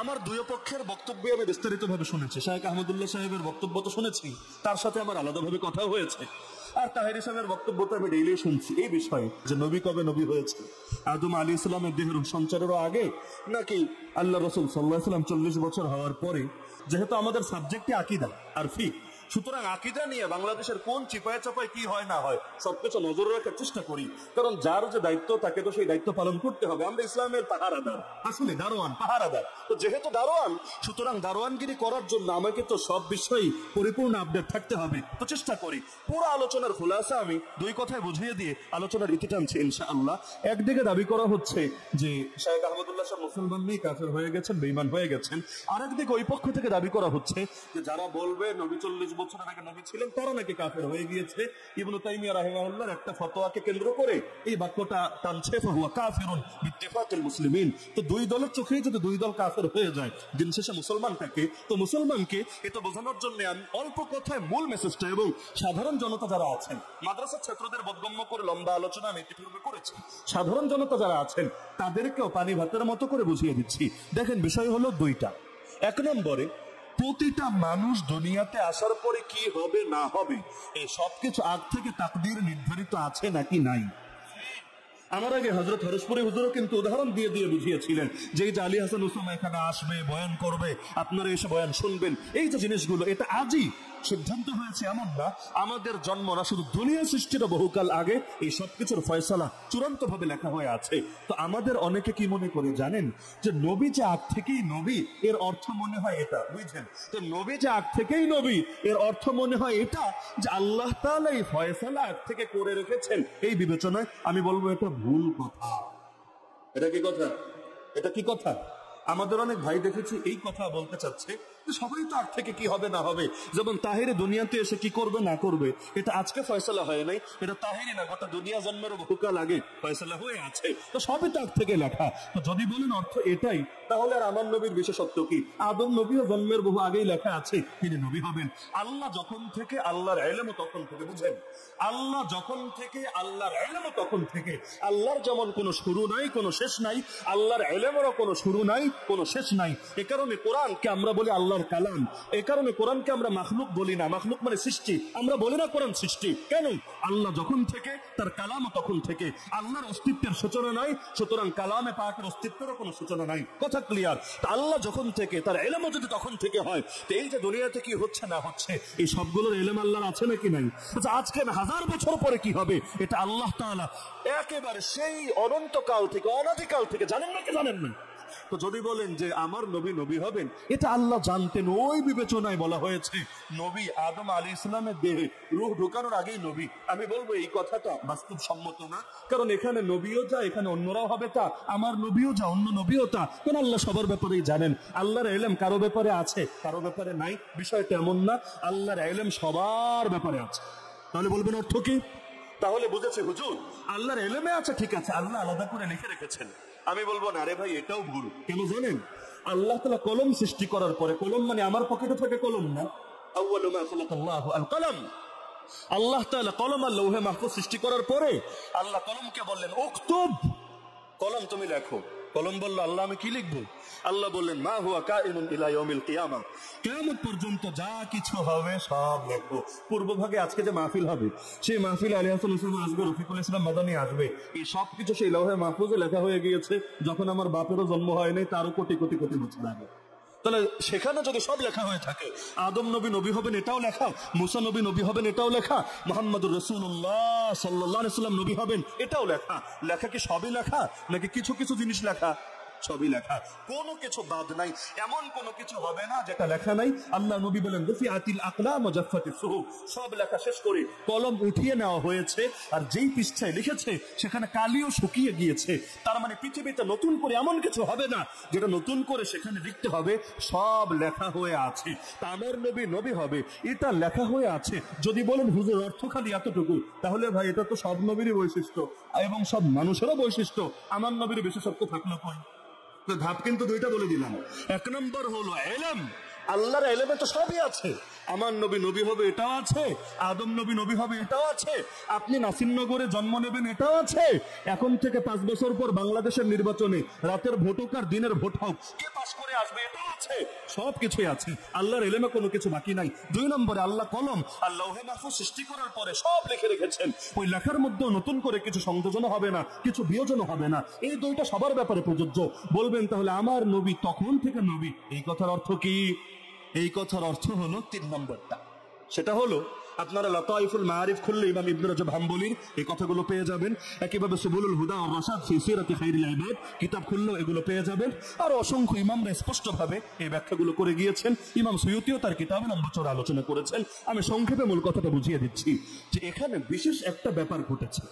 আমার দুই পক্ষের বক্তব্য আমি বিস্তারিতভাবে শুনেছি শাহেক আহমদুল্লাহ সাহেবের বক্তব্য তো শুনেছি তার সাথে আমার আলাদাভাবে কথা হয়েছে আর তাহের সাহেবের বক্তব্য তো আমি ডেইলি শুনছি এই বিষয়ে যে নবী কবে নবী হয়েছে আদম আলী ইসলামের দেহের সঞ্চারেরও আগে নাকি আল্লাহ রসুল সাল্লাহ সাল্লাম চল্লিশ বছর হওয়ার পরে যেহেতু আমাদের সাবজেক্টটি আকিদা আর ফিক সুতরাং আকিদা নিয়ে বাংলাদেশের কোন চিপায় চাপায় কি হয় না হয় সবকিছু নজর রাখার চেষ্টা করি কারণ যার যে দায়িত্ব তাকে তো সেই দায়িত্ব পালন করতে হবে আমরা ইসলামের পাহারাদার আসলে দারোয়ান পাহারাদার তো যেহেতু দারোয়ান সুতরাং দারোয়ানগিরি করার জন্য আমাকে তো সব বিষয়ে পরিপূর্ণ আপডেট থাকতে হবে তো চেষ্টা করি পুরো আলোচনার খোলাসা আমি দুই কথায় বুঝিয়ে দিয়ে আলোচনার ইতি টানছি ইনশা আল্লাহ একদিকে দাবি করা হচ্ছে যে শাহেক আহমদুল্লাহ সাহেব মুসলমান নেই কাফের হয়ে গেছেন বেইমান হয়ে গেছেন আরেকদিকে ওই পক্ষ থেকে দাবি করা হচ্ছে যে যারা বলবে নবী চল্লিশ বছরের আগে নবী ছিলেন তারা নাকি কাফের হয়ে গিয়েছে ইবনু তাইমিয়া রাহিমাহুল্লাহর একটা ফতোয়াকে কেন্দ্র করে এই বাক্যটা টানছে ফাহুয়া মুসলিমিন তো দুই দলের চোখেই যদি দুই দল কাফের হয়ে যায় দিন শেষে তো মুসলমানকে এটা বোঝানোর জন্য আমি অল্প কথায় মূল মেসেজটা এবং সাধারণ জনতা যারা আছেন মাদ্রাসার ছাত্রদের বদগম্য করে লম্বা আলোচনা আমি ইতিপূর্বে করেছি সাধারণ জনতা যারা আছেন তাদেরকেও পানি ভাতের মতো করে বুঝিয়ে দিচ্ছি দেখেন বিষয় হলো দুইটা এক নম্বরে প্রতিটা মানুষ দুনিয়াতে আসার পরে কি হবে না হবে এই সবকিছু আগ থেকে তাকদির নির্ধারিত আছে নাকি নাই আমার আগে হজরত হরসপুরি হুজুরও কিন্তু উদাহরণ দিয়ে দিয়ে বুঝিয়েছিলেন যে এই যে আলী হাসান হুসুল্লাহ এখানে আসবে বয়ান করবে আপনারা এসে বয়ান শুনবেন এই যে জিনিসগুলো এটা আজই সিদ্ধান্ত হয়েছে এমন না আমাদের জন্ম না শুধু দুনিয়া সৃষ্টির বহুকাল আগে এই সবকিছুর ফয়সালা চূড়ান্ত ভাবে লেখা হয়ে আছে তো আমাদের অনেকে কি মনে করে জানেন যে নবী যে আগ থেকেই নবী এর অর্থ মনে হয় এটা বুঝছেন তো নবী যে আগ থেকেই নবী এর অর্থ মনে হয় এটা যে আল্লাহ তালা এই ফয়সালা আগ থেকে করে রেখেছেন এই বিবেচনায় আমি বলবো এটা ভুল কথা এটা কি কথা এটা কি কথা আমাদের অনেক ভাই দেখেছি এই কথা বলতে চাচ্ছে সবাই তো আর থেকে কি হবে না হবে যেমন তাহিরে দুনিয়াতে এসে কি করবে না করবে এটা আজকে ফয়সলা হয় নাই এটা তাহিরে না গোটা দুনিয়া জন্মের বহুকাল লাগে ফয়সলা হয়ে আছে তো সবই তো থেকে লেখা তো যদি বলেন অর্থ এটাই তাহলে আর আমার নবীর বিশেষত্ব কি আদম নবীও জন্মের বহু আগেই লেখা আছে তিনি নবী হবেন আল্লাহ যখন থেকে আল্লাহর এলেমও তখন থেকে বুঝেন আল্লাহ যখন থেকে আল্লাহর এলেমও তখন থেকে আল্লাহর যেমন কোনো শুরু নাই কোনো শেষ নাই আল্লাহর এলেমেরও কোনো শুরু নাই কোনো শেষ নাই এ কারণে কোরআনকে আমরা বলি আল্লাহ আল্লাহর কালাম এ কারণে কোরআনকে আমরা মাখলুক বলি না মাখলুক মানে সৃষ্টি আমরা বলি না কোরআন সৃষ্টি কেন আল্লাহ যখন থেকে তার কালাম তখন থেকে আল্লাহর অস্তিত্বের সূচনা নাই সুতরাং কালামে পাকের অস্তিত্বেরও কোনো সূচনা নাই কথা ক্লিয়ার আল্লাহ যখন থেকে তার এলেমও যদি তখন থেকে হয় তো এই যে দুনিয়াতে কি হচ্ছে না হচ্ছে এই সবগুলোর এলেম আল্লাহর আছে নাকি নাই আচ্ছা আজকে হাজার বছর পরে কি হবে এটা আল্লাহ তালা একেবারে সেই অনন্তকাল থেকে অনাদিকাল থেকে জানেন নাকি জানেন না তো যদি বলেন যে আমার নবী নবী হবেন এটা আল্লাহ জানতেন ওই বিবেচনায় বলা হয়েছে নবী আদম আলী ইসলামের দেহে রুহ ঢুকানোর আগেই নবী আমি বলবো এই কথাটা বাস্তব সম্মত না কারণ এখানে নবীও যা এখানে অন্যরাও হবে তা আমার নবীও যা অন্য নবীও তা কারণ আল্লাহ সবার ব্যাপারেই জানেন আল্লাহর এলেম কারো ব্যাপারে আছে কারো ব্যাপারে নাই বিষয়টা এমন না আল্লাহর এলেম সবার ব্যাপারে আছে তাহলে বলবেন অর্থ কি তাহলে বুঝেছে হুজুর আল্লাহর এলেমে আছে ঠিক আছে আল্লাহ আলাদা করে লিখে রেখেছেন আমি বলবো না রে ভাই এটাও ভুল কেন জানেন আল্লাহ তালা কলম সৃষ্টি করার পরে কলম মানে আমার পকেটে থাকে কলম না কলম আল্লাহ কলম আর লৌহে মাহফুজ সৃষ্টি করার পরে আল্লাহ কলমকে বললেন উক্তুব কলম তুমি লেখো কলম বললো আল্লাহ আমি কি লিখবো আল্লাহ বললেন মা হুয়া কায়নুন ইলা ইয়াউমিল কিয়ামা কিয়ামত পর্যন্ত যা কিছু হবে সব লিখবো পূর্বভাগে আজকে যে মাহফিল হবে সেই মাহফিল আলী হাসান হোসেন আসবে রফিকুল ইসলাম মাদানি আসবে এই সব কিছু সেই লৌহে মাহফুজে লেখা হয়ে গিয়েছে যখন আমার বাপেরও জন্ম হয় নাই তারও কোটি কোটি কোটি বছর আগে তাহলে সেখানে যদি সব লেখা হয়ে থাকে আদম নবী নবী হবেন এটাও লেখা মুসা নবী নবী হবেন এটাও লেখা মোহাম্মদুর রসুল্লাহ সাল্লাহ সাল্লাম নবী হবেন এটাও লেখা লেখা কি সবই লেখা নাকি কিছু কিছু জিনিস লেখা ছবি লেখা কোনো কিছু বাদ নাই এমন কোনো কিছু হবে না যেটা লেখা নাই আল্লাহ নবী বলেন রফি আতিল আকলা মজাফাতি সুহু সব লেখা শেষ করে কলম উঠিয়ে নেওয়া হয়েছে আর যেই পৃষ্ঠায় লিখেছে সেখানে কালিও শুকিয়ে গিয়েছে তার মানে পৃথিবীতে নতুন করে এমন কিছু হবে না যেটা নতুন করে সেখানে লিখতে হবে সব লেখা হয়ে আছে তা আমার নবী নবী হবে এটা লেখা হয়ে আছে যদি বলেন হুজুর অর্থ খালি এতটুকু তাহলে ভাই এটা তো সব নবীরই বৈশিষ্ট্য এবং সব মানুষেরও বৈশিষ্ট্য আমার নবীর বিশেষত্ব থাকলো কই ধাপ কিন্তু দুইটা বলে দিলাম এক নম্বর হলো এলেম আল্লাহর এলেমে তো সবই আছে আমার নবী নবী হবে এটাও আছে আদম নবী নবী হবে এটাও আছে আপনি নাসিম নগরে জন্ম নেবেন এটাও আছে এখন থেকে পাঁচ বছর পর বাংলাদেশের নির্বাচনে রাতের ভোট হোক আর দিনের ভোট হোক কে পাশ করে আসবে এটাও আছে সব কিছুই আছে আল্লাহর এলেমে কোনো কিছু বাকি নাই দুই নম্বরে আল্লাহ কলম আল্লাহ মাহফুজ সৃষ্টি করার পরে সব লিখে রেখেছেন ওই লেখার মধ্যে নতুন করে কিছু সংযোজনও হবে না কিছু বিয়োজনও হবে না এই দুইটা সবার ব্যাপারে প্রযোজ্য বলবেন তাহলে আমার নবী তখন থেকে নবী এই কথার অর্থ কি এই কথার অর্থ হলো তিন নম্বরটা সেটা হলো আপনারা লতাইফুল মারিফ খুললে ইমাম ইবনুর রাজব হাম্বলির এই কথাগুলো পেয়ে যাবেন একইভাবে সুবুলুল হুদা ও রশাদ ফি সিরাতি খাইরুল ইবাদ কিতাব খুললে এগুলো পেয়ে যাবেন আর অসংখ্য ইমামরা স্পষ্ট ভাবে এই ব্যাখ্যাগুলো করে গিয়েছেন ইমাম সুয়ুতিও তার কিতাবে নাম বছর আলোচনা করেছেন আমি সংক্ষেপে মূল কথাটা বুঝিয়ে দিচ্ছি যে এখানে বিশেষ একটা ব্যাপার ঘটেছে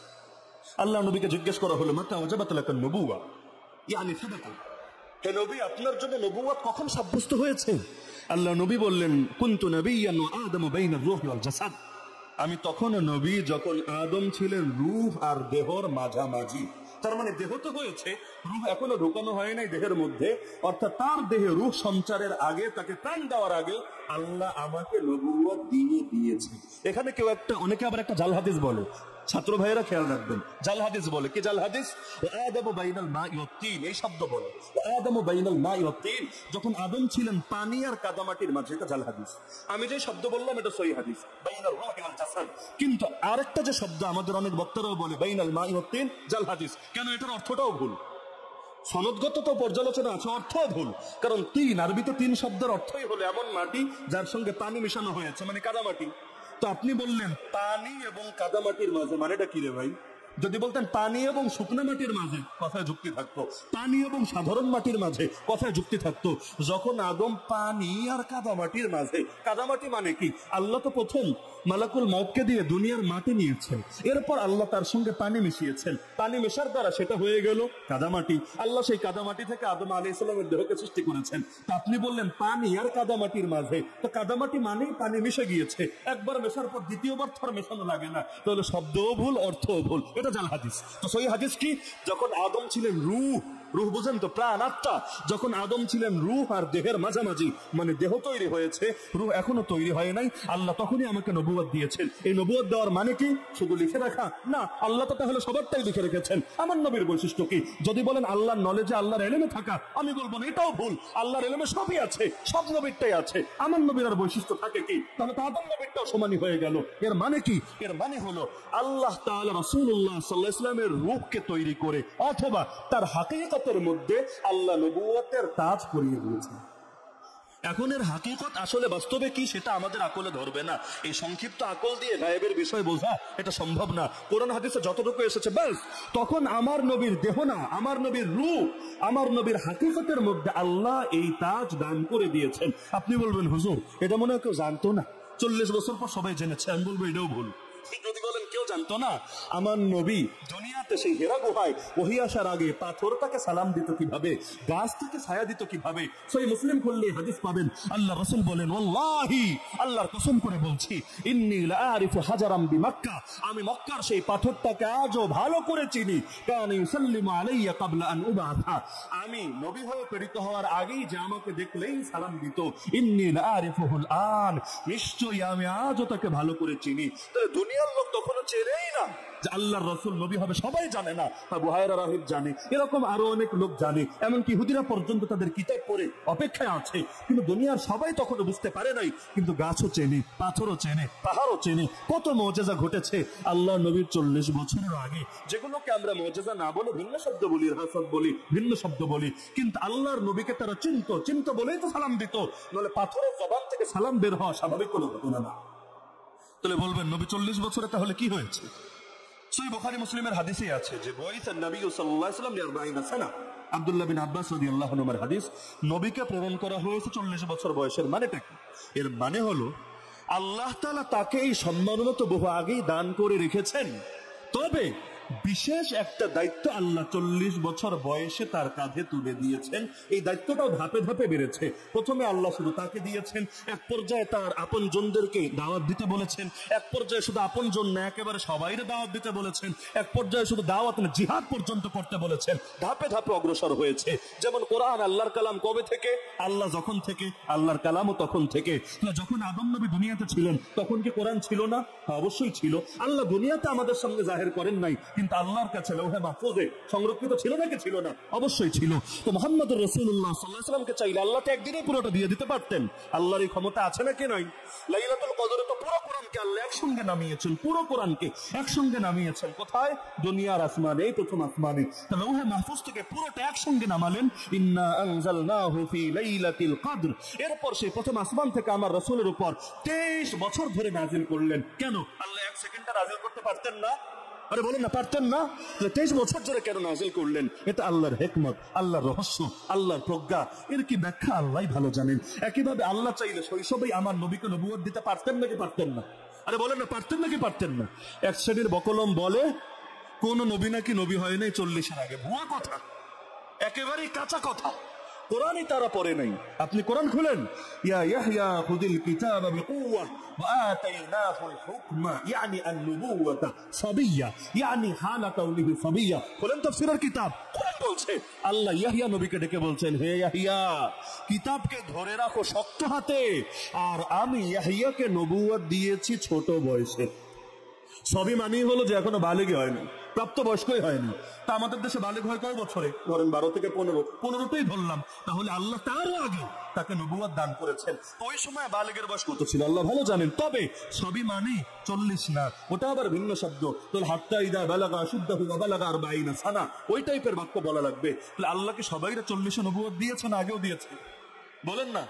আল্লাহ নবীকে জিজ্ঞেস করা হলো মাতা ওয়াজাবাত লাকান নবুয়া ইয়ানি সাদাকা হে নবী আপনার জন্য নবুয়াত কখন সাব্যস্ত হয়েছে আল্লাহ নবী বললেন কুন্তু নবী জাসাদ আমি তখন নবী যখন আদম ছিলেন রুহ আর দেহর মাঝামাঝি তার মানে দেহ তো হয়েছে রুহ এখনো ঢুকানো হয় নাই দেহের মধ্যে অর্থাৎ তার দেহে রুহ সঞ্চারের আগে তাকে প্রাণ দেওয়ার আগে আল্লাহ আমাকে নবুয়া দিয়ে দিয়েছে এখানে কেউ একটা অনেকে আবার একটা জাল হাদিস বলে ছাত্র ভাইয়েরা খেয়াল রাখবেন জাল হাদিস বলে কি জাল হাদিস ও আদম বাইনাল মা ইয়ত্তিন এই শব্দ বলে ও আদম বাইনাল মা ইয়ত্তিন যখন আদম ছিলেন পানি আর কাদামাটির মাঝে এটা জাল হাদিস আমি যে শব্দ বললাম এটা সহি হাদিস বাইনাল রুহি ওয়াল জাসাদ কিন্তু আরেকটা যে শব্দ আমাদের অনেক বক্তারাও বলে বাইনাল মা ইয়ত্তিন জাল হাদিস কেন এটার অর্থটাও ভুল সনদগত তো পর্যালোচনা আছে অর্থ ভুল কারণ তিন আরবিতে তিন শব্দের অর্থই হলো এমন মাটি যার সঙ্গে পানি মেশানো হয়েছে মানে কাদামাটি মাটি তো আপনি বললেন পানি এবং কাদামাটির মাঝে মানেটা কি রে ভাই যদি বলতেন পানি এবং শুকনো মাটির মাঝে কথায় যুক্তি থাকতো পানি এবং সাধারণ মাটির মাঝে কথায় যুক্তি থাকতো যখন আদম পানি আর কাদা মাটির মাঝে কাদা মাটি মানে কি আল্লাহ তো প্রথম মালাকুল মতকে দিয়ে দুনিয়ার মাটি নিয়েছেন এরপর আল্লাহ তার সঙ্গে পানি মিশিয়েছেন পানি মেশার দ্বারা সেটা হয়ে গেল কাদা মাটি আল্লাহ সেই কাদা মাটি থেকে আদম আলী ইসলামের দেহকে সৃষ্টি করেছেন তা আপনি বললেন পানি আর কাদা মাটির মাঝে তো কাদা মাটি মানেই পানি মিশে গিয়েছে একবার মেশার পর দ্বিতীয়বার থর মেশানো লাগে না তাহলে শব্দও ভুল অর্থও ভুল এটা জাল হাদিস তো সই হাদিস কি যখন আদম ছিলেন রুহ রুহ বুঝেন তো প্রাণ আত্মা যখন আদম ছিলেন রুহ আর দেহের মাঝামাঝি মানে দেহ তৈরি হয়েছে রুহ এখনো তৈরি হয় নাই আল্লাহ তখনই আমাকে নবুয়াদ দিয়েছেন এই নবুয়াদ দেওয়ার মানে কি শুধু লিখে রাখা না আল্লাহ তো তাহলে সবারটাই লিখে রেখেছেন আমার নবীর বৈশিষ্ট্য কি যদি বলেন আল্লাহর নলেজে আল্লাহর এলেমে থাকা আমি বলবো না এটাও ভুল আল্লাহর এলেমে সবই আছে সব নবীরটাই আছে আমার নবীর আর বৈশিষ্ট্য থাকে কি তাহলে তো আদম নবীরটাও সমানই হয়ে গেল এর মানে কি এর মানে হলো আল্লাহ তাহলে রসুল্লাহ সাল্লাহ ইসলামের রূপকে তৈরি করে অথবা তার হাকিকত নবুয়তের মধ্যে আল্লাহ নবুয়তের তাজ পরিয়ে দিয়েছেন এখন এর হাকিকত আসলে বাস্তবে কি সেটা আমাদের আকলে ধরবে না এই সংক্ষিপ্ত আকল দিয়ে গায়েবের বিষয় বোঝা এটা সম্ভব না কোরআন হাদিসে যতটুকু এসেছে বাস তখন আমার নবীর দেহ না আমার নবীর রু আমার নবীর হাকিকতের মধ্যে আল্লাহ এই তাজ দান করে দিয়েছেন আপনি বলবেন হুজুর এটা মনে হয় কেউ জানতো না চল্লিশ বছর পর সবাই জেনেছে আমি বলবো এটাও ভুল যদি বলেন জানতো না আমার নবী দুনিয়াতে সেই হেরা গুহায় ওহি আসার আগে পাথর তাকে সালাম দিত কিভাবে গাছ গাছটাকে ছায়া দিত কিভাবে সেই মুসলিম খুললে হাদিস পাবেন আল্লাহ রসুল বলেন ওল্লাহি আল্লাহর কসম করে বলছি ইন্নি আরিফু হাজারাম বি মক্কা আমি মক্কার সেই পাথরটাকে আজও ভালো করে চিনি কানি সাল্লিমু আলাইয়া ক্বাবলা আন উবাথা আমি নবী হয়ে প্রেরিত হওয়ার আগেই যে আমাকে দেখলেই সালাম দিত ইন্নি আরিফুল আন নিশ্চয়ই আমি আজও তাকে ভালো করে চিনি তাহলে দুনিয়ার লোক তখনও চেনেই না আল্লাহর রসুল নবী হবে সবাই জানে না আবু হায়রা রাহিব জানে এরকম আরো অনেক লোক জানে এমনকি হুদিরা পর্যন্ত তাদের কিতাব পড়ে অপেক্ষায় আছে কিন্তু দুনিয়ার সবাই তখন বুঝতে পারে নাই কিন্তু গাছও চেনে পাথরও চেনে পাহাড়ও চেনে কত মজেজা ঘটেছে আল্লাহ নবীর চল্লিশ বছরের আগে যেগুলোকে আমরা মজেজা না বলে ভিন্ন শব্দ বলি বলি ভিন্ন শব্দ বলি কিন্তু আল্লাহর নবীকে তারা চিনত চিন্ত বলেই তো সালাম দিত নাহলে পাথরের জবান থেকে সালাম বের হওয়া স্বাভাবিক কোনো ঘটনা না তাহলে বলবেন নবী চল্লিশ বছরে তাহলে কি হয়েছে সুই মুসলিমের হাদিসে আছে যে বয়স নবী সাল্লাম বিন আব্বাস রদি আল্লাহ নমার হাদিস নবীকে প্রেরণ করা হয়েছে চল্লিশ বছর বয়সের মানেটা কি এর মানে হলো আল্লাহ তালা তাকে এই সম্মাননা বহু আগেই দান করে রেখেছেন তবে বিশেষ একটা দায়িত্ব আল্লাহ চল্লিশ বছর বয়সে তার কাঁধে তুলে দিয়েছেন এই দায়িত্বটাও ধাপে ধাপে বেড়েছে প্রথমে আল্লাহ শুধু তাকে দিয়েছেন এক পর্যায়ে তার আপন জনদেরকে দাওয়াত দিতে বলেছেন এক পর্যায়ে শুধু আপন জন না একেবারে সবাই দাওয়াত দিতে বলেছেন এক পর্যায়ে শুধু দাওয়াত না জিহাদ পর্যন্ত করতে বলেছেন ধাপে ধাপে অগ্রসর হয়েছে যেমন কোরআন আল্লাহর কালাম কবে থেকে আল্লাহ যখন থেকে আল্লাহর কালামও তখন থেকে যখন আদম নবী দুনিয়াতে ছিলেন তখন কি কোরআন ছিল না অবশ্যই ছিল আল্লাহ দুনিয়াতে আমাদের সঙ্গে জাহের করেন নাই কিন্তু আল্লাহর কাছে লৌহে মাহফুজে সংরক্ষিত ছিল নাকি ছিল না অবশ্যই ছিল তো মোহাম্মদ রসুল্লাহ সাল্লাহ সাল্লামকে চাইলে আল্লাহ তো একদিনে পুরোটা দিয়ে দিতে পারতেন আল্লাহর এই ক্ষমতা আছে নাকি নয় লাইলাতুল কদরে তো পুরো কোরআনকে আল্লাহ একসঙ্গে নামিয়েছেন পুরো কোরআনকে একসঙ্গে নামিয়েছেন কোথায় দুনিয়ার আসমানে এই প্রথম আসমানে তো লৌহে মাহফুজ থেকে পুরোটা একসঙ্গে নামালেন ইন্না আনজালনাহু ফি লাইলাতিল কদর এরপর সেই প্রথম আসমান থেকে আমার রসুলের উপর 23 বছর ধরে নাজিল করলেন কেন আল্লাহ এক সেকেন্ডটা নাজিল করতে পারতেন না আরে বলেন না পারতেন না তেইশ বছর ধরে কেন নাজিল করলেন এটা আল্লাহর হেকমত আল্লাহর রহস্য আল্লাহর প্রজ্ঞা এর কি ব্যাখ্যা আল্লাহ ভালো জানেন একইভাবে আল্লাহ চাইলে শৈশবেই আমার নবীকে নবুয় দিতে পারতেন নাকি পারতেন না আরে বলেন না পারতেন নাকি পারতেন না এক শ্রেণীর বকলম বলে কোন নবী নাকি নবী হয় নাই চল্লিশের আগে ভুয়া কথা একেবারেই কাঁচা কথা কোরআনই তারা পড়ে নাই আপনি কোরআন খুলেন ইয়া ইয়াহইয়া খুযিল কিতাবা বিকুওয়া ওয়া আতাইনাহুল হুকমা ইয়ানি আন-নুবুওয়াতা সাবিয়্যা ইয়ানি হালা কাউলিহি সাবিয়্যা খুলেন তাফসীরের কিতাব কোরআন বলছে আল্লাহ ইয়াহইয়া নবীকে ডেকে বলছেন হে ইয়াহইয়া কিতাবকে ধরে রাখো শক্ত হাতে আর আমি ইয়াহইয়াকে নবুয়ত দিয়েছি ছোট বয়সে সবই মানি হলো যে এখনো বালিগই হয়নি প্রাপ্ত বয়স্কই হয়নি তা আমাদের দেশে বালিগ হয় কয় বছরে ধরেন বারো থেকে পনেরো পনেরোটাই ধরলাম তাহলে আল্লাহ তার আগে তাকে নবুয়াদ দান করেছেন ওই সময় বালিগের বয়স কত ছিল আল্লাহ ভালো জানেন তবে সবই মানি চল্লিশ না ওটা আবার ভিন্ন শব্দ তোর হাত্তা ইদা বেলাগা শুদ্ধ বেলাগা আর বাই না সানা ওই টাইপের বাক্য বলা লাগবে তাহলে আল্লাহকে সবাইরা চল্লিশে নবুয়াদ না আগেও দিয়েছে বলেন না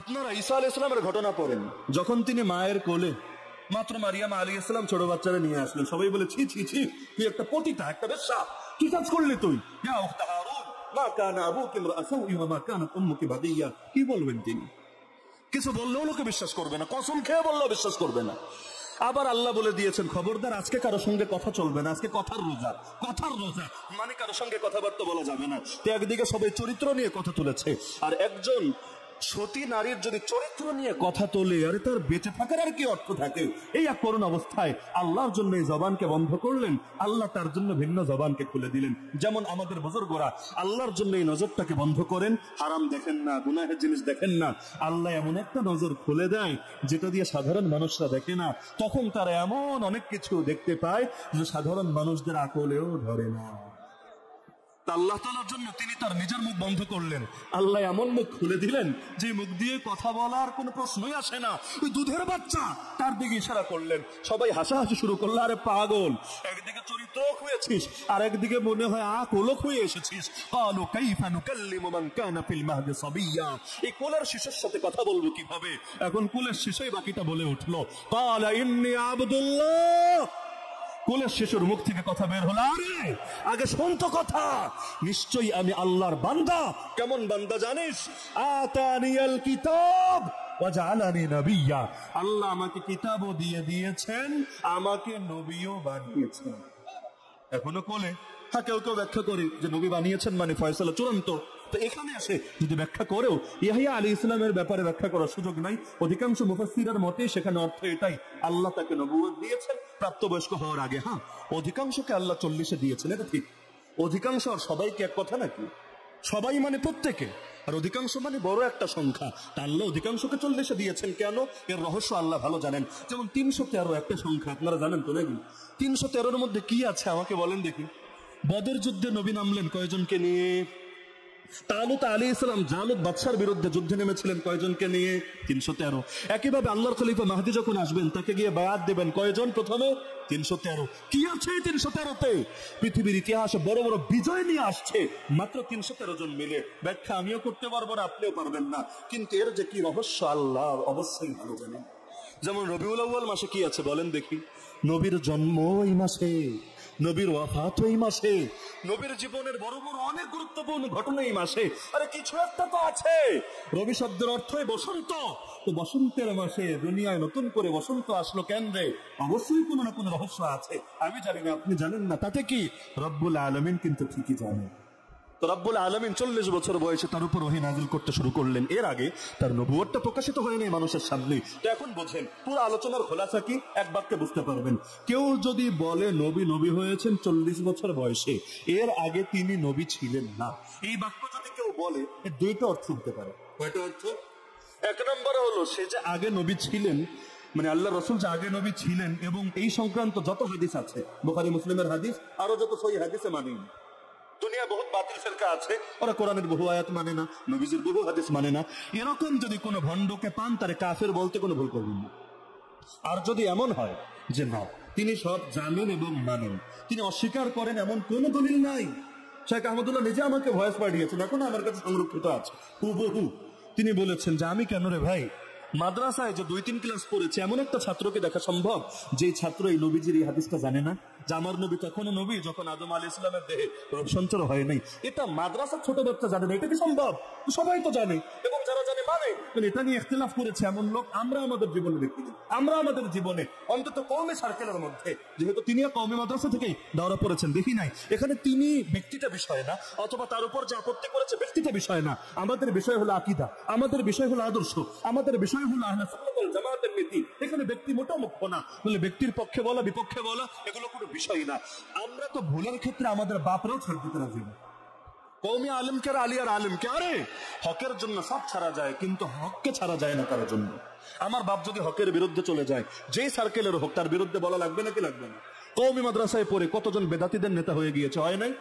আপনারা ঈসা আল ইসলামের ঘটনা পড়েন যখন তিনি মায়ের কোলে মাত্র মারিয়াম আলী ইসলাম ছোট বাচ্চারা নিয়ে আসলেন সবাই বলে ছি ছি ছি তুই একটা পতিতা একটা বেশা কি কাজ করলি তুই কি বলবেন তিনি কিছু বললেও লোকে বিশ্বাস করবে না কসম খেয়ে বললেও বিশ্বাস করবে না আবার আল্লাহ বলে দিয়েছেন খবরদার আজকে কারো সঙ্গে কথা চলবে না আজকে কথার রোজা কথার রোজা মানে কারো সঙ্গে কথাবার্তা বলা যাবে না তো একদিকে সবাই চরিত্র নিয়ে কথা তুলেছে আর একজন সতী নারীর যদি চরিত্র নিয়ে কথা তোলে আরে তার বেঁচে থাকার আর কি অর্থ থাকে এই এক করুন অবস্থায় আল্লাহর জন্য এই জবানকে বন্ধ করলেন আল্লাহ তার জন্য ভিন্ন জবানকে খুলে দিলেন যেমন আমাদের বুজুর্গরা আল্লাহর জন্য এই নজরটাকে বন্ধ করেন হারাম দেখেন না গুনাহের জিনিস দেখেন না আল্লাহ এমন একটা নজর খুলে দেয় যেটা দিয়ে সাধারণ মানুষরা দেখে না তখন তারা এমন অনেক কিছু দেখতে পায় যে সাধারণ মানুষদের আকলেও ধরে না আল্লাহ তালার জন্য তিনি তার নিজের মুখ বন্ধ করলেন আল্লাহ এমন মুখ খুলে দিলেন যে মুখ দিয়ে কথা বলার কোনো প্রশ্নই আসে না ওই দুধের বাচ্চা তার দিকে ইশারা করলেন সবাই হাসাহাসি শুরু করলো আরে পাগল একদিকে চরিত্র হয়েছিস আর একদিকে মনে হয় আ কোলক হয়ে এসেছিস কালো কাই ফানু কাল্লি মান কানা ফিল মাহদি সবিয়া এই কোলার শিশুর সাথে কথা বলবো কিভাবে এখন কুলের শিশুই বাকিটা বলে উঠলো কালা ইন্নি আব্দুল্লাহ কোলের শিশুর মুখ থেকে কথা বের হলো আরে আগে শুনতো কথা নিশ্চয়ই আমি আল্লাহর বান্দা কেমন বান্দা জানিস আতানিয়াল কিতাব আল্লাহ আমাকে কিতাবও দিয়ে দিয়েছেন আমাকে নবীও বানিয়েছেন এখনো কোলে হ্যাঁ কেউ কেউ ব্যাখ্যা করি যে নবী বানিয়েছেন মানে ফয়সালা চূড়ান্ত তো এখানে আসে যদি ব্যাখ্যা করেও ইহাইয়া আলী ইসলামের ব্যাপারে ব্যাখ্যা করার সুযোগ নাই অধিকাংশ মুফাসিরার মতে সেখানে অর্থ এটাই আল্লাহ তাকে নবুয়ত দিয়েছেন প্রাপ্তবয়স্ক হওয়ার আগে হ্যাঁ অধিকাংশকে আল্লাহ চল্লিশে দিয়েছেন এটা ঠিক অধিকাংশ আর সবাইকে এক কথা নাকি সবাই মানে প্রত্যেকে আর অধিকাংশ মানে বড় একটা সংখ্যা তা আল্লাহ অধিকাংশকে চল্লিশে দিয়েছেন কেন এর রহস্য আল্লাহ ভালো জানেন যেমন তিনশো তেরো একটা সংখ্যা আপনারা জানেন তো নাকি তিনশো তেরোর মধ্যে কি আছে আমাকে বলেন দেখি বদের যুদ্ধে নবী নামলেন কয়জনকে নিয়ে তালুত আলী ইসলাম বাদশার বিরুদ্ধে যুদ্ধে নেমেছিলেন কয়জনকে নিয়ে তিনশো তেরো একইভাবে আল্লাহর খলিফা মাহাদি যখন আসবেন তাকে গিয়ে বায়াত দেবেন কয়জন প্রথমে তিনশো তেরো কি আছে তিনশো তেরোতে পৃথিবীর ইতিহাসে বড় বড় বিজয় নিয়ে আসছে মাত্র তিনশো তেরো জন মিলে ব্যাখ্যা আমিও করতে পারবো না আপনিও পারবেন না কিন্তু এর যে কি রহস্য আল্লাহ অবশ্যই ভালো জানেন যেমন রবিউল আউ্বাল মাসে কি আছে বলেন দেখি নবীর জন্ম ওই মাসে নবীর ওয়াফাত এই মাসে নবীর জীবনের বড় বড় অনেক গুরুত্বপূর্ণ ঘটনা এই মাসে আরে কিছু একটা তো আছে রবি শব্দের অর্থই বসন্ত তো বসন্তের মাসে দুনিয়ায় নতুন করে বসন্ত আসলো কেন্দ্রে অবশ্যই কোনো না কোনো রহস্য আছে আমি জানি না আপনি জানেন না তাতে কি রব্বুল আলমিন কিন্তু ঠিকই জানেন রব্বুল আলমিন চল্লিশ বছর বয়সে তার উপর ওহি নাজিল করতে শুরু করলেন এর আগে তার নবুয়টা প্রকাশিত হয়নি মানুষের সামনে তো এখন বোঝেন পুরো আলোচনার খোলাসা কি এক বাক্যে বুঝতে পারবেন কেউ যদি বলে নবী নবী হয়েছেন চল্লিশ বছর বয়সে এর আগে তিনি নবী ছিলেন না এই বাক্য যদি কেউ বলে দুইটা অর্থ হতে পারে কয়টা অর্থ এক নম্বর হলো সে যে আগে নবী ছিলেন মানে আল্লাহ রসুল যে আগে নবী ছিলেন এবং এই সংক্রান্ত যত হাদিস আছে বোখারি মুসলিমের হাদিস আরো যত সই হাদিসে মানিয়ে দুনিয়া বহু বাতিল ফেরকা আছে ওরা কোরআনের বহু আয়াত মানে না নবীজির বহু হাদিস মানে না এরকম যদি কোনো ভণ্ডকে পান তার কাফের বলতে কোনো ভুল করবেন না আর যদি এমন হয় যে না তিনি সব জানেন এবং মানেন তিনি অস্বীকার করেন এমন কোন দলিল নাই শেখ আহমদুল্লাহ নিজে আমাকে ভয়েস পাঠিয়েছেন এখন আমার কাছে সংরক্ষিত আছে হুবহু তিনি বলেছেন যে আমি কেন রে ভাই মাদ্রাসায় যে দুই তিন ক্লাস পড়েছে এমন একটা ছাত্রকে দেখা সম্ভব যে ছাত্র এই নবীজির এই হাদিসটা জানে না জামার নবী তখনও নবী যখন আদম আলী ইসলামের দেহে সঞ্চর হয় নাই এটা মাদ্রাসা ছোট বাচ্চা জানে না এটা কি সম্ভব সবাই তো জানে এবং যারা জানে মানে, মানে এটা নিয়ে ইখতলাফ করেছে এমন লোক আমরা আমাদের জীবনে দেখি আমরা আমাদের জীবনে অন্তত কমে সার্কেলের মধ্যে যেহেতু তিনি কমে মাদ্রাসা থেকেই ধরা পড়েছেন দেখি নাই এখানে তিনি ব্যক্তিটা বিষয় না অথবা তার উপর যে আপত্তি করেছে ব্যক্তিটা বিষয় না আমাদের বিষয় হলো আকিদা আমাদের বিষয় হলো আদর্শ আমাদের বিষয় হলো আহলা শরীয়তের নীতি এখানে ব্যক্তি মোটেও মুখ্য না বলে ব্যক্তির পক্ষে বলা বিপক্ষে বলা এগুলো কোনো বিষয় না আমরা তো ভুলের ক্ষেত্রে আমাদের বাপরাও ছাড় দিতে রাজি না কৌমি আরে হকের জন্য সব ছাড়া যায় কিন্তু হককে ছাড়া যায় না জন্য আমার বাপ যদি হকের বিরুদ্ধে চলে যায় সার্কেলের হোক তার বিরুদ্ধে বলা লাগবে নাকি লাগবে না কৌমি মাদ্রাসায় পড়ে কতজন বেদাতিদের নেতা হয়ে গিয়েছে হয় নাই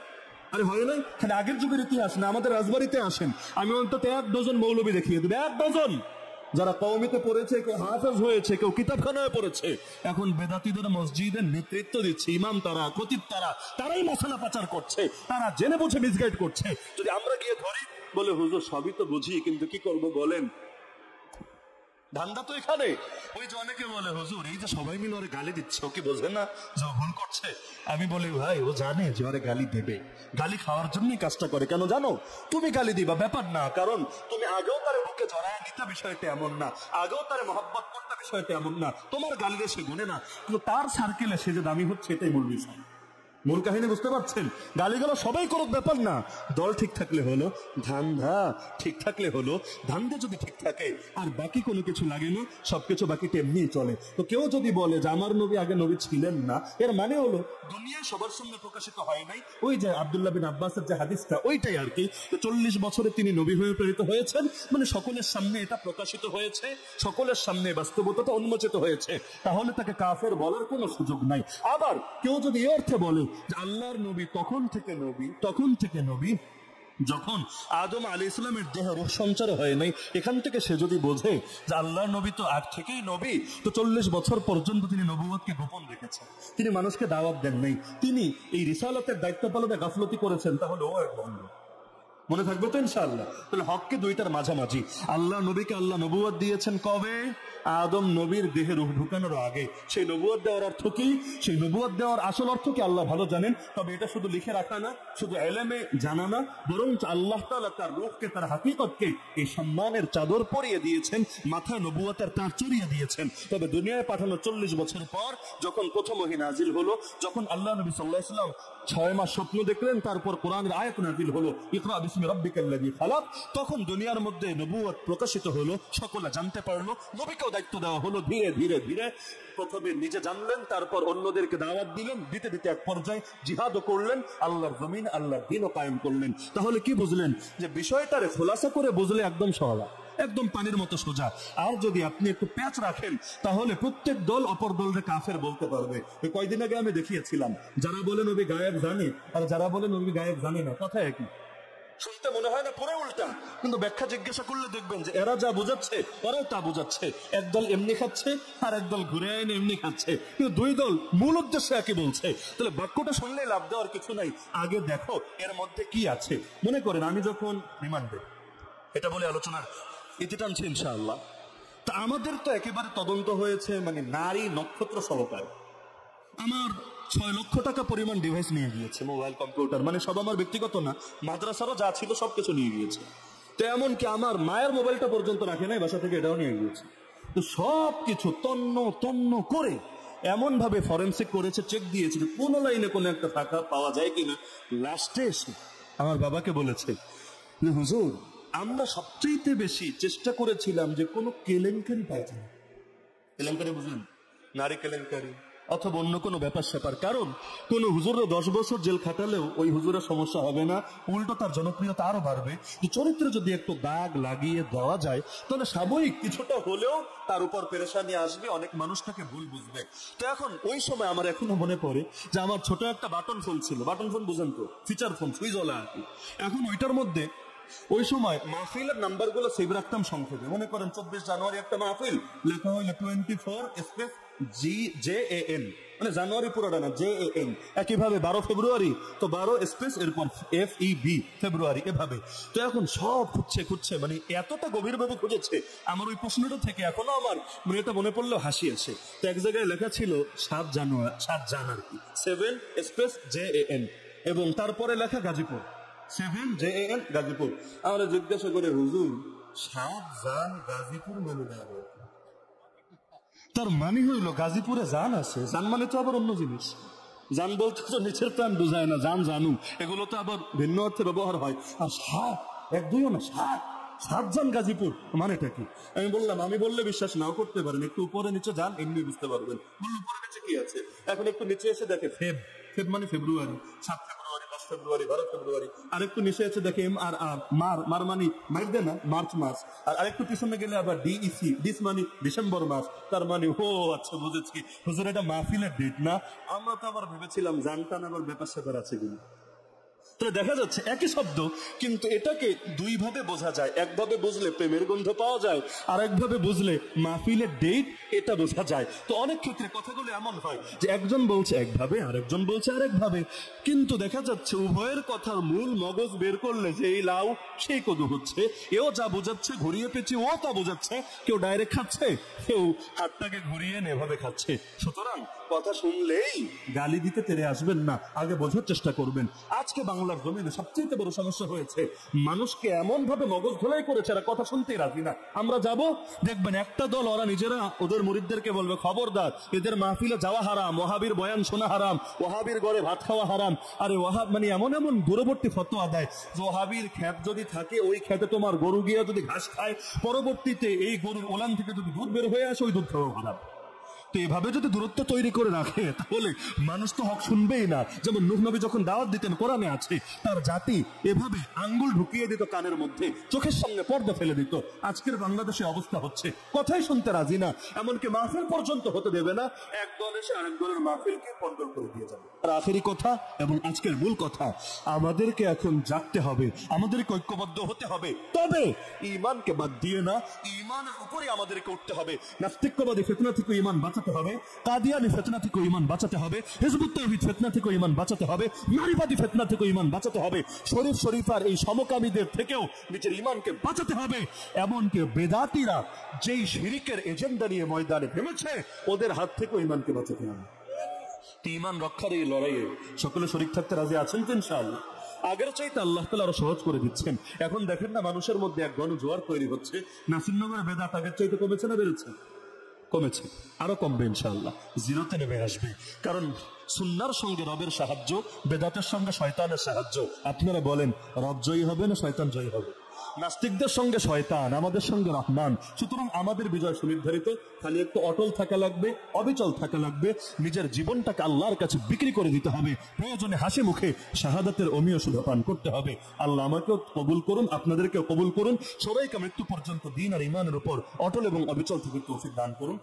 আরে হয় নাই আগের যুগের ইতিহাস না আমাদের রাজবাড়িতে আসেন আমি অন্তত এক ডজন মৌলবী দেখিয়ে দেবে এক ডজন যারা কৌমিতে পড়েছে কেউ হাফেজ হয়েছে কেউ কিতাবখানায় পড়েছে এখন বেদাতিদের মসজিদের নেতৃত্ব দিচ্ছে ইমাম তারা খতিব তারা তারাই মশলা পাচার করছে তারা জেনে বুঝে মিসগাইড করছে যদি আমরা গিয়ে ধরি বলে হুজুর সবই তো বুঝি কিন্তু কি করব বলেন ধান্দা তো এখানে ওই যে অনেকে বলে হুজুর এই যে সবাই মিলে ওরে গালি দিচ্ছে ও কি বোঝে না যে ভুল করছে আমি বলি ভাই ও জানে যে ওরে গালি দেবে গালি খাওয়ার জন্যই কাজটা করে কেন জানো তুমি গালি দিবা ব্যাপার না কারণ তুমি আগেও তার বুকে জড়ায় নিতে বিষয়টা এমন না আগেও তার মহব্বত করতে বিষয়টা এমন না তোমার গালিতে সে গুনে না কিন্তু তার সার্কেলে সে যে দামি হচ্ছে এটাই মূল বিষয় মূল কাহিনী বুঝতে পারছেন গালিগুলো সবাই করুক ব্যাপার না দল ঠিক থাকলে হলো ধা ঠিক থাকলে হলো ধান্দা যদি ঠিক থাকে আর বাকি কোনো কিছু লাগে না সবকিছু বাকি তেমনি চলে তো কেউ যদি বলে যে আমার নবী আগে নবী ছিলেন না এর মানে হলো দুনিয়ায় সবার সঙ্গে প্রকাশিত হয় নাই ওই যে আবদুল্লাহ বিন আব্বাসের যে হাদিসটা ওইটাই আর কি তো চল্লিশ বছরে তিনি নবী হয়ে প্রেরিত হয়েছেন মানে সকলের সামনে এটা প্রকাশিত হয়েছে সকলের সামনে বাস্তবতাটা উন্মোচিত হয়েছে তাহলে তাকে কাফের বলার কোনো সুযোগ নাই আবার কেউ যদি এ অর্থে বলে আল্লাহর নবী তখন থেকে নবী তখন থেকে নবী যখন আদম আলী ইসলামের দেহ রূপ সঞ্চার হয় নাই এখান থেকে সে যদি বোঝে যে আল্লাহ নবী তো আগ থেকেই নবী তো চল্লিশ বছর পর্যন্ত তিনি নবুবতকে গোপন রেখেছেন তিনি মানুষকে দাওয়াত দেন নাই তিনি এই রিসালতের দায়িত্ব পালনে গাফলতি করেছেন তাহলে ও এক বন্ধ মনে থাকবে তো ইনশাল্লাহ তাহলে হককে দুইটার মাঝামাঝি আল্লাহ নবীকে আল্লাহ নবুবত দিয়েছেন কবে আদম নবীর দেহে রুহ ঢুকানোর আগে সেই নবুয়াদ দেওয়ার অর্থ কি সেই নবুয়াদ দেওয়ার আসল অর্থ কি আল্লাহ ভালো জানেন তবে এটা শুধু লিখে রাখা না শুধু এলেমে জানা না বরং আল্লাহ তালা তার রুখকে তার হাকিকতকে এই সম্মানের চাদর পরিয়ে দিয়েছেন মাথা নবুয়াতের তার চড়িয়ে দিয়েছেন তবে দুনিয়ায় পাঠানো চল্লিশ বছর পর যখন প্রথম ওহিন নাজিল হলো যখন আল্লাহ নবী সাল্লাহ ইসলাম ছয় মাস স্বপ্ন দেখলেন তারপর কোরআনের আয়ত নাজিল হলো ইকরা বিসমি রব্বিকাল্লাযী খালাক তখন দুনিয়ার মধ্যে নবুয়ত প্রকাশিত হলো সকলে জানতে পারলো নবীকেও দায়িত্ব দেওয়া হলো ধীরে ধীরে ধীরে প্রথমে নিজে জানলেন তারপর অন্যদেরকে দাওয়াত দিলেন দিতে দিতে এক পর্যায়ে জিহাদও করলেন আল্লাহর জমিন আল্লাহর দিনও কায়েম করলেন তাহলে কি বুঝলেন যে বিষয়টারে খোলাসা করে বুঝলে একদম সহলা একদম পানির মতো সোজা আর যদি আপনি একটু প্যাচ রাখেন তাহলে প্রত্যেক দল অপর দলরে কাফের বলতে পারবে কয়দিন আগে আমি দেখিয়েছিলাম যারা বলেন ওবি গায়েব জানে আর যারা বলেন ওবি গায়েব জানে না কথা একই শুনতে মনে হয় না পুরো উল্টা কিন্তু ব্যাখ্যা জিজ্ঞাসা করলে দেখবেন যে এরা যা বোঝাচ্ছে ওরাও তা বোঝাচ্ছে একদল এমনি খাচ্ছে আর একদল ঘুরে আইন এমনি খাচ্ছে কিন্তু দুই দল মূল উদ্দেশ্যে একই বলছে তাহলে বাক্যটা শুনলে লাভ দেওয়ার কিছু নাই আগে দেখো এর মধ্যে কি আছে মনে করেন আমি যখন রিমান্ডে এটা বলে আলোচনা ইতি টানছি ইনশাআল্লাহ তা আমাদের তো একেবারে তদন্ত হয়েছে মানে নারী নক্ষত্র সহকারে আমার ছয় লক্ষ টাকা পরিমাণ ডিভাইস নিয়ে গিয়েছে মোবাইল কম্পিউটার মানে সব আমার ব্যক্তিগত না মাদ্রাসারও যা ছিল সব কিছু নিয়ে গিয়েছে তো এমনকি আমার মায়ের মোবাইলটা পর্যন্ত রাখে নাই বাসা থেকে এটাও নিয়ে গিয়েছে তো সব কিছু তন্ন তন্ন করে এমনভাবে ফরেন্সিক করেছে চেক দিয়েছে যে কোনো লাইনে কোনো একটা টাকা পাওয়া যায় কিনা লাস্টে এসে আমার বাবাকে বলেছে হুজুর আমরা সবচেয়ে বেশি চেষ্টা করেছিলাম যে কোনো কেলেঙ্কারি পাই কেলেঙ্কারি বুঝলেন নারী কেলেঙ্কারি অথবা অন্য কোনো ব্যাপার স্যাপার কারণ কোন হুজুররা দশ বছর জেল খাটালেও ওই হুজুরের সমস্যা হবে না উল্টো তার জনপ্রিয়তা আরো বাড়বে চরিত্রে যদি একটু দাগ লাগিয়ে দেওয়া যায় তাহলে সাময়িক কিছুটা হলেও তার উপর পেরেশানি আসবে অনেক মানুষ তাকে ভুল বুঝবে তো এখন ওই সময় আমার এখনো মনে পড়ে যে আমার ছোট একটা বাটন ফোন ছিল বাটন ফোন বুঝেন তো ফিচার ফোন সুইজওয়ালা আর কি এখন ওইটার মধ্যে ওই সময় মাহফিলের নাম্বারগুলো সেভ রাখতাম সংক্ষেপে মনে করেন চব্বিশ জানুয়ারি একটা মাহফিল লেখা হইলো twenty four space G J N মানে জানুয়ারি পুরোটা না জে এ এন একইভাবে বারো ফেব্রুয়ারি তো বারো স্পেস এরপর এফ ই বি ফেব্রুয়ারি এভাবে তো এখন সব খুঁজছে খুঁজছে মানে এতটা গভীরভাবে খুঁজেছে আমার ওই প্রশ্নটা থেকে এখনো আমার মানে এটা মনে পড়লেও হাসি আসে তো এক জায়গায় লেখা ছিল সাত জানুয়ারি সাত জান কি seven space J A N এবং তারপরে লেখা Gazipur seven J A N Gazipur আমরা জিজ্ঞাসা করে হুজুর সাত জান গাজীপুর মেনে নেওয়া তার মানে হইল গাজীপুরে যান আছে যান মানে তো আবার অন্য জিনিস যান বলতে তো নিচের প্রাণ বোঝায় না যান জানু এগুলো তো আবার ভিন্ন অর্থে ব্যবহার হয় আর সাত এক দুইও না সাত সাতজন গাজীপুর মানেটা কি আমি বললাম আমি বললে বিশ্বাস নাও করতে পারেন একটু উপরে নিচে যান এমনি বুঝতে পারবেন উপরে নিচে কি আছে এখন একটু নিচে এসে দেখে ফেব ফেব মানে ফেব্রুয়ারি সাত ফেব্রুয়ারি ফেব্রুয়ারি আরেকটু নিচে আছে আর মার মার মানে মাইট দেয় না মার্চ মাস আর আরেকটু পিছনে গেলে আবার ডিইসি ডিস মানে ডিসেম্বর মাস তার মানে ও আচ্ছা বুঝেছি হুজুর এটা মাহফিলের ডেট না আমরা তো আবার ভেবেছিলাম জানতান আবার ব্যাপার স্যাপার আছে কিনা তাহলে দেখা যাচ্ছে একই শব্দ কিন্তু এটাকে দুইভাবে বোঝা যায় একভাবে বুঝলে প্রেমের গন্ধ পাওয়া যায় আর একভাবে বুঝলে মাহফিলের ডেট এটা বোঝা যায় তো অনেক ক্ষেত্রে কথাগুলো এমন হয় যে একজন বলছে একভাবে আরেকজন বলছে আরেকভাবে কিন্তু দেখা যাচ্ছে উভয়ের কথার মূল মগজ বের করলে যে এই লাউ সেই কদু হচ্ছে এও যা বোঝাচ্ছে ঘুরিয়ে পেছি ও তা বোঝাচ্ছে কেউ ডাইরেক্ট খাচ্ছে কেউ হাতটাকে ঘুরিয়ে নেভাবে খাচ্ছে সুতরাং কথা শুনলেই গালি দিতে তেরে আসবেন না আগে বোঝার চেষ্টা করবেন আজকে বাংলার জমিনে সবচেয়ে বড় সমস্যা হয়েছে মানুষকে এমন ভাবে মগজ ধোলাই করেছে এরা কথা শুনতেই রাজি না আমরা যাব দেখবেন একটা দল ওরা নিজেরা ওদের মুরিদদেরকে বলবে খবরদার এদের মাহফিলে যাওয়া হারাম ওহাবির বয়ান শোনা হারাম ওহাবির গড়ে ভাত খাওয়া হারাম আরে ওহাব মানে এমন এমন দূরবর্তী ফতোয়া দেয় যে ওহাবির খ্যাত যদি থাকে ওই খ্যাতে তোমার গরু গিয়া যদি ঘাস খায় পরবর্তীতে এই গরুর ওলান থেকে যদি দুধ বের হয়ে আসে ওই দুধ খাওয়া হারাম তো এভাবে যদি দূরত্ব তৈরি করে রাখে তাহলে মানুষ তো হক শুনবেই না যেমন নুহ নবী যখন দাওয়াত দিতেন কোরআনে আছে তার জাতি এভাবে আঙ্গুল ঢুকিয়ে দিত কানের মধ্যে চোখের সামনে পর্দা ফেলে দিত আজকের বাংলাদেশে অবস্থা হচ্ছে কথাই শুনতে রাজি না এমনকি মাহফিল পর্যন্ত হতে দেবে না এক দল এসে আরেক দলের মাহফিলকে কন্ট্রোল করে দিয়ে যাবে আর আখেরি কথা এবং আজকের মূল কথা আমাদেরকে এখন জাগতে হবে আমাদেরকে ঐক্যবদ্ধ হতে হবে তবে ইমানকে বাদ দিয়ে না ইমানের উপরে আমাদেরকে উঠতে হবে নাস্তিক্যবাদী ফেতনা থেকে ইমান বাঁচাতে বাঁচাতে হবে কাদিয়ানি ফেতনা থেকে ইমান বাঁচাতে হবে হিজবুত তৌহিদ ফেতনা থেকে ইমান বাঁচাতে হবে নারীবাদী ফেতনা থেকে ইমান বাঁচাতে হবে শরীফ শরীফার এই সমকামীদের থেকেও নিজের ইমানকে বাঁচাতে হবে এমনকি বেদাতিরা যেই শিরিকের এজেন্ডা নিয়ে ময়দানে ভেবেছে ওদের হাত থেকেও ইমানকে বাঁচাতে হবে ইমান রক্ষার এই লড়াইয়ে সকলে শরীর থাকতে রাজি আছেন তিন সাল আগের চাইতে আল্লাহ তালা আরো সহজ করে দিচ্ছেন এখন দেখেন না মানুষের মধ্যে এক গণ জোয়ার তৈরি হচ্ছে নাসির নগরের বেদাত আগের চাইতে কমেছে না বেড়েছে কমেছে আরো কমবে ইনশাল্লাহ জিরোতে নেমে আসবে কারণ সুন্নার সঙ্গে রবের সাহায্য বেদাতের সঙ্গে শয়তানের সাহায্য আপনারা বলেন রব জয়ী হবে না শয়তান জয়ী হবে নাস্তিকদের সঙ্গে শয়তান আমাদের সঙ্গে রহমান সুতরাং আমাদের বিজয় সুনির্ধারিত খালি একটু অটল থাকা লাগবে অবিচল থাকা লাগবে নিজের জীবনটাকে আল্লাহর কাছে বিক্রি করে দিতে হবে প্রয়োজনে হাসি মুখে শাহাদাতের অমীয় পান করতে হবে আল্লাহ আমাকেও কবুল করুন আপনাদেরকেও কবুল করুন সবাইকে মৃত্যু পর্যন্ত দিন আর ইমানের উপর অটল এবং অবিচল থেকে তৌফিক দান করুন